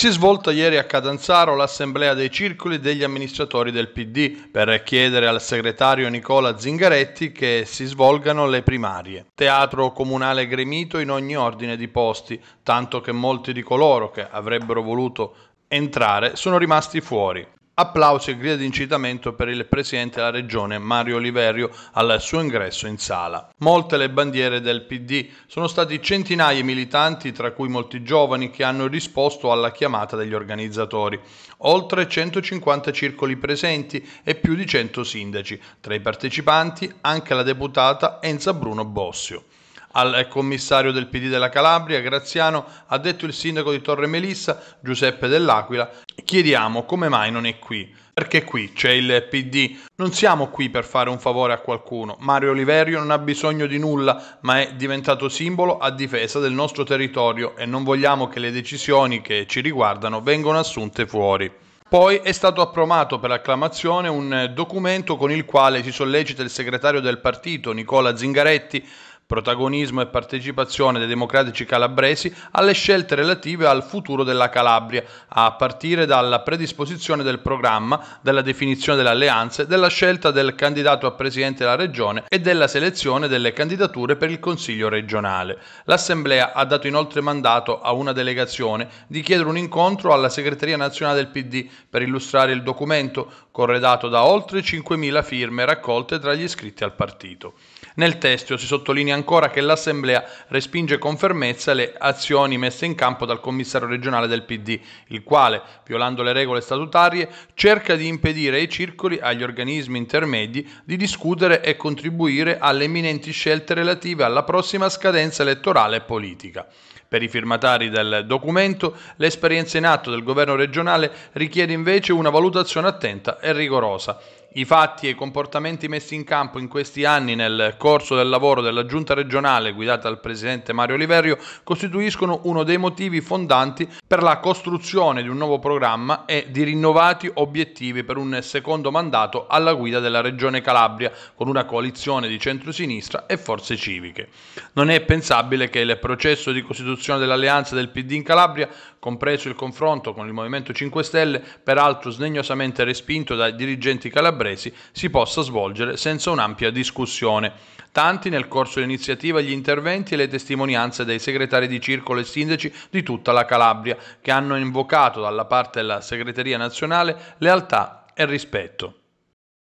Si è svolta ieri a Catanzaro l'assemblea dei circoli degli amministratori del PD per chiedere al segretario Nicola Zingaretti che si svolgano le primarie. Teatro comunale gremito in ogni ordine di posti, tanto che molti di coloro che avrebbero voluto entrare sono rimasti fuori applausi e grida di incitamento per il presidente della regione Mario Oliverio al suo ingresso in sala. Molte le bandiere del PD sono stati centinaia di militanti, tra cui molti giovani, che hanno risposto alla chiamata degli organizzatori. Oltre 150 circoli presenti e più di 100 sindaci, tra i partecipanti anche la deputata Enza Bruno Bossio al commissario del PD della Calabria, Graziano, ha detto il sindaco di Torre Melissa, Giuseppe Dell'Aquila, chiediamo come mai non è qui. Perché qui c'è il PD. Non siamo qui per fare un favore a qualcuno. Mario Oliverio non ha bisogno di nulla, ma è diventato simbolo a difesa del nostro territorio e non vogliamo che le decisioni che ci riguardano vengano assunte fuori. Poi è stato approvato per acclamazione un documento con il quale si sollecita il segretario del partito, Nicola Zingaretti, protagonismo e partecipazione dei democratici calabresi alle scelte relative al futuro della Calabria, a partire dalla predisposizione del programma, della definizione delle alleanze, della scelta del candidato a presidente della regione e della selezione delle candidature per il Consiglio regionale. L'Assemblea ha dato inoltre mandato a una delegazione di chiedere un incontro alla segreteria nazionale del PD per illustrare il documento, corredato da oltre 5.000 firme raccolte tra gli iscritti al partito. Nel testo si sottolinea ancora che l'Assemblea respinge con fermezza le azioni messe in campo dal commissario regionale del PD, il quale, violando le regole statutarie, cerca di impedire ai circoli, agli organismi intermedi, di discutere e contribuire alle imminenti scelte relative alla prossima scadenza elettorale e politica. Per i firmatari del documento, l'esperienza in atto del governo regionale richiede invece una valutazione attenta e rigorosa i fatti e i comportamenti messi in campo in questi anni nel corso del lavoro della giunta regionale guidata dal presidente Mario Oliverio costituiscono uno dei motivi fondanti per la costruzione di un nuovo programma e di rinnovati obiettivi per un secondo mandato alla guida della regione Calabria con una coalizione di centrosinistra e forze civiche. Non è pensabile che il processo di costituzione dell'alleanza del PD in Calabria, compreso il confronto con il Movimento 5 Stelle, peraltro sdegnosamente respinto dai dirigenti calabresi, calabresi si possa svolgere senza un'ampia discussione. Tanti nel corso dell'iniziativa gli interventi e le testimonianze dei segretari di circolo e sindaci di tutta la Calabria, che hanno invocato dalla parte della segreteria nazionale lealtà e rispetto.